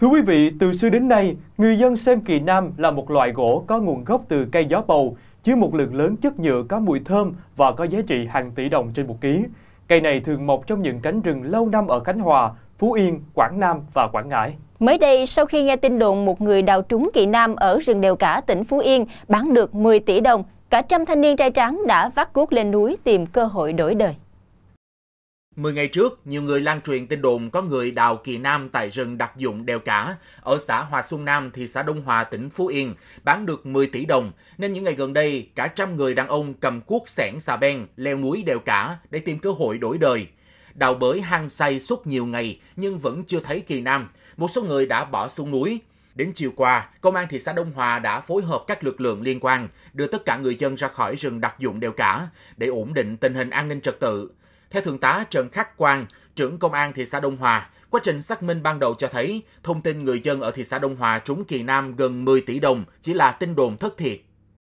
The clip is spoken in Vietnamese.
Thưa quý vị, từ xưa đến nay, người dân xem kỳ nam là một loại gỗ có nguồn gốc từ cây gió bầu, chứa một lượng lớn chất nhựa có mùi thơm và có giá trị hàng tỷ đồng trên một ký. Cây này thường mọc trong những cánh rừng lâu năm ở Khánh Hòa, Phú Yên, Quảng Nam và Quảng Ngãi. Mới đây, sau khi nghe tin đồn một người đào trúng kỳ nam ở rừng Đèo Cả, tỉnh Phú Yên bán được 10 tỷ đồng, cả trăm thanh niên trai tráng đã vác cuốc lên núi tìm cơ hội đổi đời. 10 ngày trước, nhiều người lan truyền tin đồn có người đào kỳ nam tại rừng đặc dụng đèo cả ở xã Hòa Xuân Nam, thị xã Đông Hòa, tỉnh Phú Yên, bán được 10 tỷ đồng. Nên những ngày gần đây, cả trăm người đàn ông cầm cuốc sẻn xà ben leo núi đèo cả để tìm cơ hội đổi đời. Đào bới hang say suốt nhiều ngày nhưng vẫn chưa thấy kỳ nam. Một số người đã bỏ xuống núi. Đến chiều qua, Công an thị xã Đông Hòa đã phối hợp các lực lượng liên quan đưa tất cả người dân ra khỏi rừng đặc dụng đèo cả để ổn định tình hình an ninh trật tự. Theo Thượng tá Trần Khắc Quang, trưởng công an thị xã Đông Hòa, quá trình xác minh ban đầu cho thấy thông tin người dân ở thị xã Đông Hòa trúng kỳ Nam gần 10 tỷ đồng chỉ là tin đồn thất thiệt.